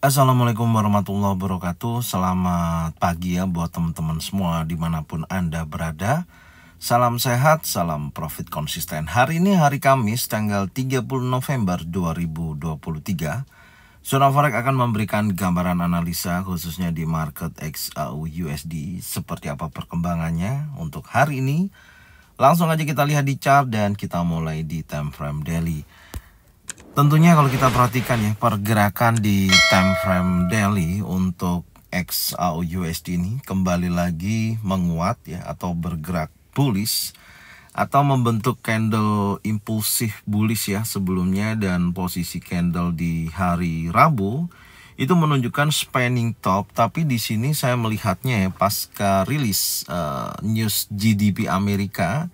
Assalamualaikum warahmatullahi wabarakatuh Selamat pagi ya buat teman-teman semua dimanapun Anda berada Salam sehat, salam profit konsisten Hari ini hari Kamis tanggal 30 November 2023 Zona Forex akan memberikan gambaran analisa khususnya di market XAU USD Seperti apa perkembangannya untuk hari ini Langsung aja kita lihat di chart dan kita mulai di time frame daily Tentunya kalau kita perhatikan ya pergerakan di time frame daily untuk XAUUSD ini kembali lagi menguat ya atau bergerak bullish atau membentuk candle impulsif bullish ya sebelumnya dan posisi candle di hari Rabu itu menunjukkan spanning top tapi di sini saya melihatnya ya pasca rilis uh, news GDP Amerika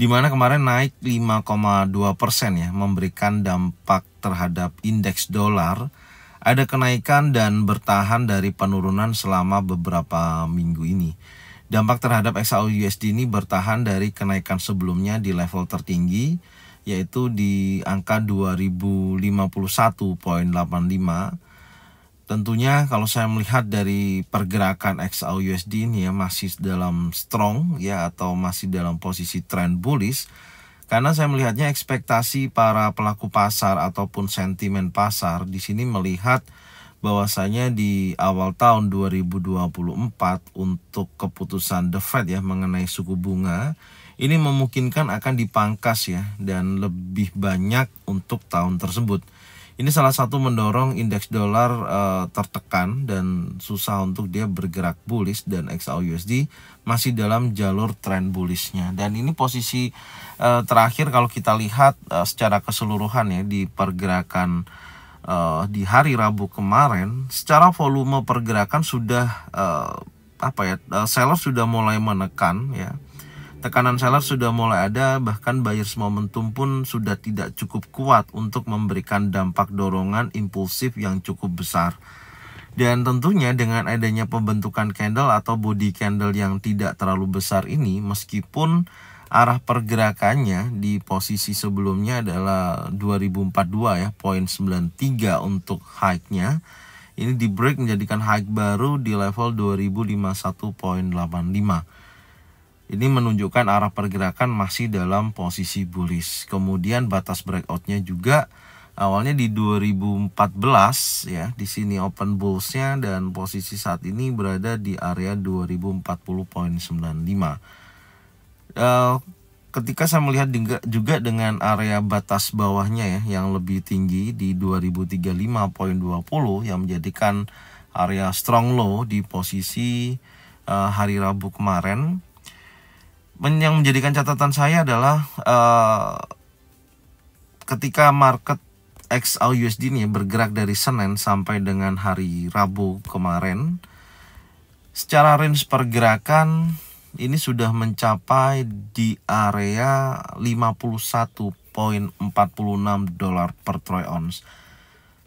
di mana kemarin naik 5,2 persen ya, memberikan dampak terhadap indeks dolar. Ada kenaikan dan bertahan dari penurunan selama beberapa minggu ini. Dampak terhadap XAU USD ini bertahan dari kenaikan sebelumnya di level tertinggi, yaitu di angka 2051.85 Tentunya kalau saya melihat dari pergerakan XAU USD ini ya masih dalam strong ya atau masih dalam posisi trend bullish karena saya melihatnya ekspektasi para pelaku pasar ataupun sentimen pasar di sini melihat bahwasanya di awal tahun 2024 untuk keputusan The Fed ya mengenai suku bunga ini memungkinkan akan dipangkas ya dan lebih banyak untuk tahun tersebut. Ini salah satu mendorong indeks dolar uh, tertekan dan susah untuk dia bergerak bullish dan XAUUSD masih dalam jalur trend bullishnya. Dan ini posisi uh, terakhir kalau kita lihat uh, secara keseluruhan ya di pergerakan uh, di hari Rabu kemarin, secara volume pergerakan sudah uh, apa ya uh, seller sudah mulai menekan ya Tekanan seller sudah mulai ada, bahkan buyers momentum pun sudah tidak cukup kuat untuk memberikan dampak dorongan impulsif yang cukup besar. Dan tentunya dengan adanya pembentukan candle atau body candle yang tidak terlalu besar ini, meskipun arah pergerakannya di posisi sebelumnya adalah 2042 ya poin 93 untuk high-nya ini di break menjadikan high baru di level 2051.85 ini menunjukkan arah pergerakan masih dalam posisi bullish. Kemudian batas breakoutnya juga awalnya di 2014 ya di sini open bullsnya dan posisi saat ini berada di area 2040.95 uh, eh, ketika saya melihat juga dengan area batas bawahnya ya yang lebih tinggi di 2035.20 yang menjadikan area strong low di posisi uh, hari Rabu kemarin yang menjadikan catatan saya adalah uh, ketika market XAU USD ini ya bergerak dari Senin sampai dengan hari Rabu kemarin secara range pergerakan ini sudah mencapai di area 51.46 dolar per troy ounce.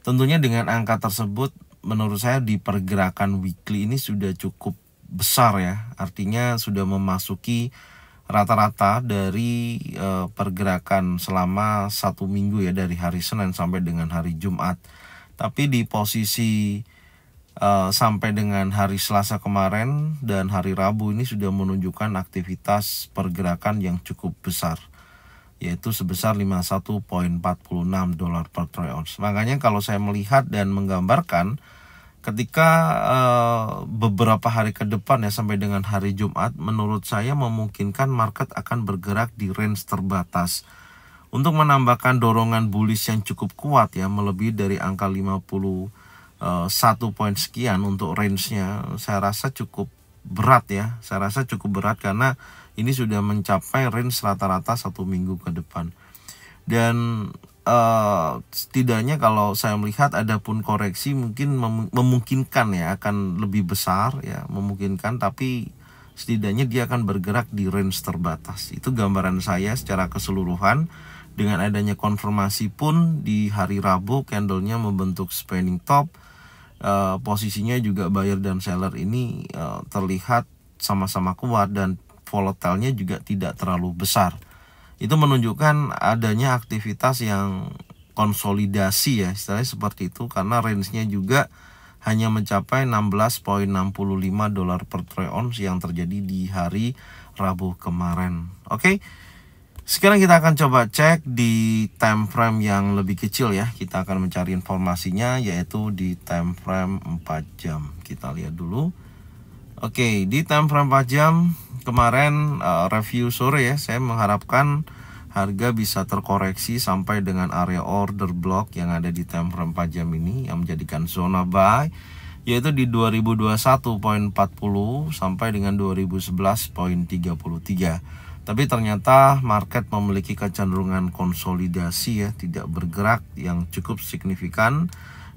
Tentunya dengan angka tersebut menurut saya di pergerakan weekly ini sudah cukup besar ya. Artinya sudah memasuki rata-rata dari e, pergerakan selama satu minggu ya dari hari Senin sampai dengan hari Jumat. Tapi di posisi e, sampai dengan hari Selasa kemarin dan hari Rabu ini sudah menunjukkan aktivitas pergerakan yang cukup besar yaitu sebesar 51.46 dolar per troy ounce. Makanya kalau saya melihat dan menggambarkan ketika uh, beberapa hari ke depan ya sampai dengan hari Jumat menurut saya memungkinkan market akan bergerak di range terbatas untuk menambahkan dorongan bullish yang cukup kuat ya melebihi dari angka 50 eh, satu poin sekian untuk range-nya saya rasa cukup berat ya saya rasa cukup berat karena ini sudah mencapai range rata-rata satu minggu ke depan dan Uh, setidaknya kalau saya melihat ada pun koreksi mungkin mem memungkinkan ya akan lebih besar ya memungkinkan tapi setidaknya dia akan bergerak di range terbatas itu gambaran saya secara keseluruhan dengan adanya konfirmasi pun di hari Rabu candlenya membentuk spanning top uh, posisinya juga buyer dan seller ini uh, terlihat sama-sama kuat dan volatilnya juga tidak terlalu besar itu menunjukkan adanya aktivitas yang konsolidasi ya istilahnya seperti itu karena range-nya juga hanya mencapai 16.65 dolar per troy ounce yang terjadi di hari Rabu kemarin. Oke. Okay? Sekarang kita akan coba cek di time frame yang lebih kecil ya. Kita akan mencari informasinya yaitu di time frame 4 jam. Kita lihat dulu. Oke, okay, di time frame 4 jam kemarin uh, review sore ya, saya mengharapkan harga bisa terkoreksi sampai dengan area order block yang ada di time frame 4 jam ini yang menjadikan zona buy yaitu di 2021.40 sampai dengan 2011.33. Tapi ternyata market memiliki kecenderungan konsolidasi ya, tidak bergerak yang cukup signifikan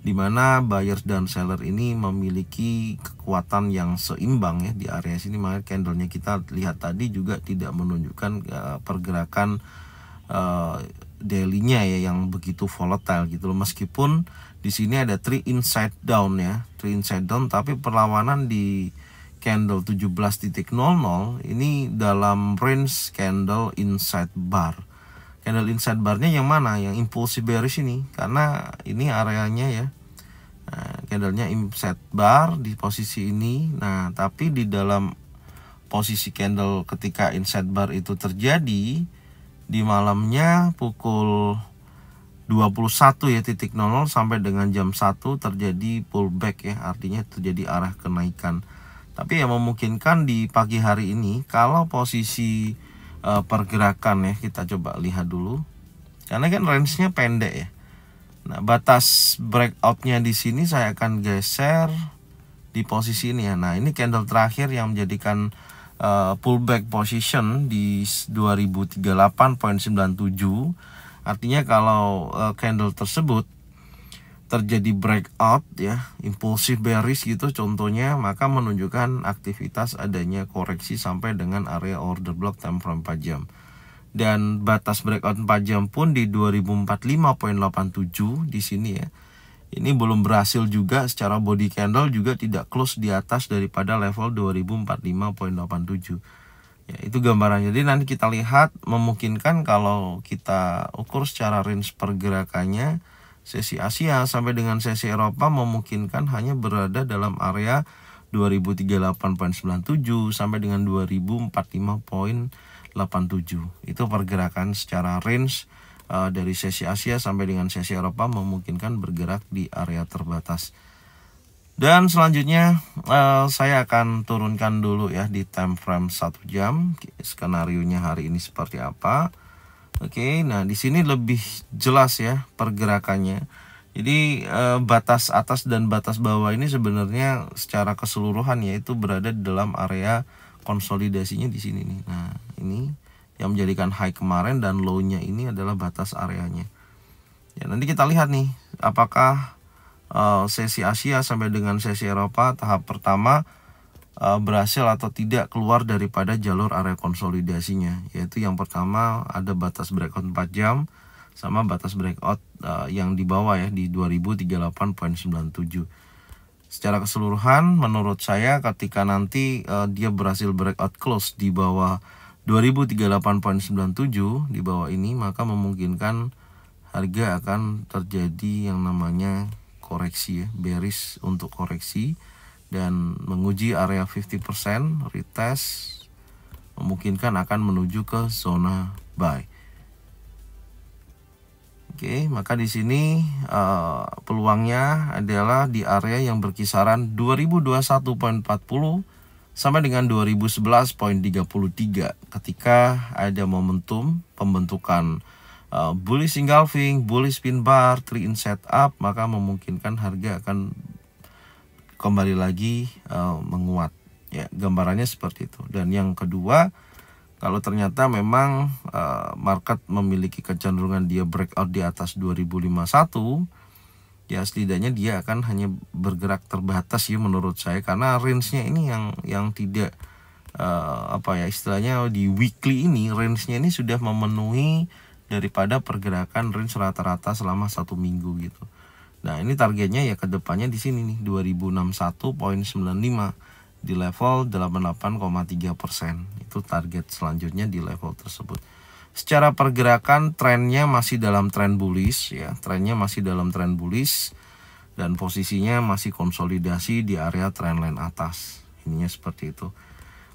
di mana buyers dan seller ini memiliki kekuatan yang seimbang ya di area sini maka candlenya kita lihat tadi juga tidak menunjukkan eh, pergerakan uh, dailynya ya yang begitu volatile gitu loh meskipun di sini ada three inside down ya three inside down tapi perlawanan di candle 17.00 ini dalam range candle inside bar candle inside barnya yang mana yang impulsive bearish ini karena ini areanya ya nah, candlenya inside bar di posisi ini nah tapi di dalam posisi candle ketika inside bar itu terjadi di malamnya pukul 21 ya titik 00 sampai dengan jam 1 terjadi pullback ya artinya terjadi arah kenaikan tapi yang memungkinkan di pagi hari ini kalau posisi Eh, pergerakan ya kita coba lihat dulu karena kan range-nya pendek ya nah batas breakoutnya di sini saya akan geser di posisi ini ya nah ini candle terakhir yang menjadikan uh, pullback position di 2038.97 artinya kalau uh, candle tersebut terjadi breakout ya, impulsif bearish gitu contohnya, maka menunjukkan aktivitas adanya koreksi sampai dengan area order block time frame 4 jam. Dan batas breakout 4 jam pun di 2045.87 di sini ya. Ini belum berhasil juga secara body candle juga tidak close di atas daripada level 2045.87. Ya, itu gambarannya. Jadi nanti kita lihat memungkinkan kalau kita ukur secara range pergerakannya sesi Asia sampai dengan sesi Eropa memungkinkan hanya berada dalam area 2038.97 sampai dengan 2045.87. Itu pergerakan secara range eh, dari sesi Asia sampai dengan sesi Eropa memungkinkan bergerak di area terbatas. Dan selanjutnya eh, saya akan turunkan dulu ya di time frame 1 jam skenario nya hari ini seperti apa. Oke, nah di sini lebih jelas ya pergerakannya. Jadi eh, batas atas dan batas bawah ini sebenarnya secara keseluruhan yaitu berada di dalam area konsolidasinya di sini nih. Nah, ini yang menjadikan high kemarin dan low-nya ini adalah batas areanya. Ya, nanti kita lihat nih apakah eh, sesi Asia sampai dengan sesi Eropa tahap pertama Eh, berhasil atau tidak keluar daripada jalur area konsolidasinya yaitu yang pertama ada batas breakout 4 jam sama batas breakout uh, yang di bawah ya di 2038.97 secara keseluruhan menurut saya ketika nanti uh, dia berhasil breakout close di bawah 2038.97 di bawah ini maka memungkinkan harga akan terjadi yang namanya koreksi ya bearish untuk koreksi dan menguji area 50% retest memungkinkan akan menuju ke zona buy. Oke, maka di sini uh, peluangnya adalah di area yang berkisaran 2021.40 sampai dengan 2011.33 ketika ada momentum pembentukan uh, bullish engulfing, bullish pin bar, three in setup, maka memungkinkan harga akan kembali lagi uh, menguat ya gambarannya seperti itu dan yang kedua kalau ternyata memang uh, market memiliki kecenderungan dia breakout di atas 2051 ya setidaknya dia akan hanya bergerak terbatas ya menurut saya karena range-nya ini yang yang tidak uh, apa ya istilahnya di weekly ini range-nya ini sudah memenuhi daripada pergerakan range rata-rata selama satu minggu gitu. Nah ini targetnya ya kedepannya di sini nih 2061.95 di level 88,3 persen itu target selanjutnya di level tersebut. Secara pergerakan trennya masih dalam tren bullish ya, trennya masih dalam tren bullish dan posisinya masih konsolidasi di area trendline atas. Ininya seperti itu.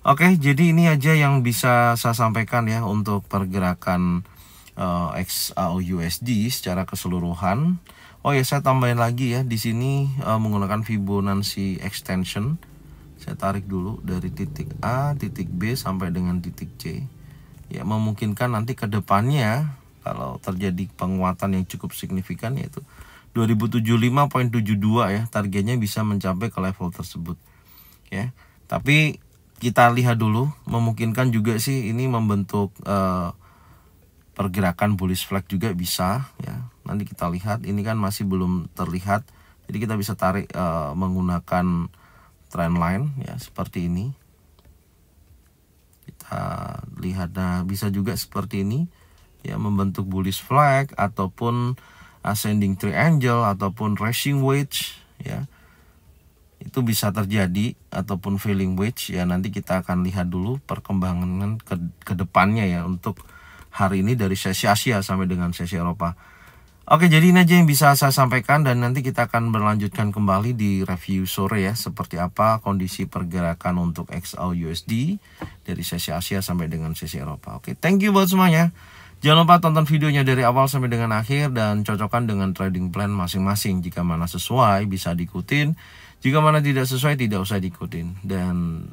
Oke, jadi ini aja yang bisa saya sampaikan ya untuk pergerakan uh, eh, XAUUSD secara keseluruhan. Oh ya, saya tambahin lagi ya di sini uh, menggunakan Fibonacci extension. Saya tarik dulu dari titik A, titik B sampai dengan titik C. Ya, memungkinkan nanti ke depannya kalau terjadi penguatan yang cukup signifikan yaitu 2075.72 ya, targetnya bisa mencapai ke level tersebut. Ya. Tapi kita lihat dulu memungkinkan juga sih ini membentuk uh, pergerakan bullish flag juga bisa ya nanti kita lihat ini kan masih belum terlihat jadi kita bisa tarik e, menggunakan trend line ya seperti ini kita lihat nah bisa juga seperti ini ya membentuk bullish flag ataupun ascending triangle ataupun rising wedge ya itu bisa terjadi ataupun failing wedge ya nanti kita akan lihat dulu perkembangan ke, ke depannya ya untuk hari ini dari sesi Asia sampai dengan sesi Eropa. Oke, jadi ini aja yang bisa saya sampaikan dan nanti kita akan berlanjutkan kembali di review sore ya, seperti apa kondisi pergerakan untuk XAU USD dari sesi Asia sampai dengan sesi Eropa. Oke, thank you buat semuanya. Jangan lupa tonton videonya dari awal sampai dengan akhir dan cocokkan dengan trading plan masing-masing. Jika mana sesuai bisa diikutin, jika mana tidak sesuai tidak usah diikutin. Dan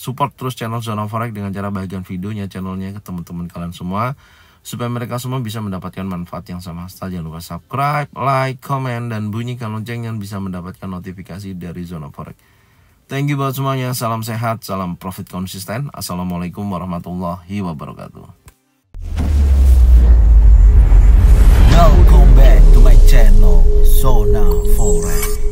support terus channel Zona Forex dengan cara bagikan videonya channelnya ke teman-teman kalian semua supaya mereka semua bisa mendapatkan manfaat yang sama. Setelah jangan lupa subscribe, like, comment, dan bunyikan lonceng yang bisa mendapatkan notifikasi dari Zona Forex. Thank you buat semuanya. Salam sehat, salam profit konsisten. Assalamualaikum warahmatullahi wabarakatuh. Welcome back to my channel, Zona Forex.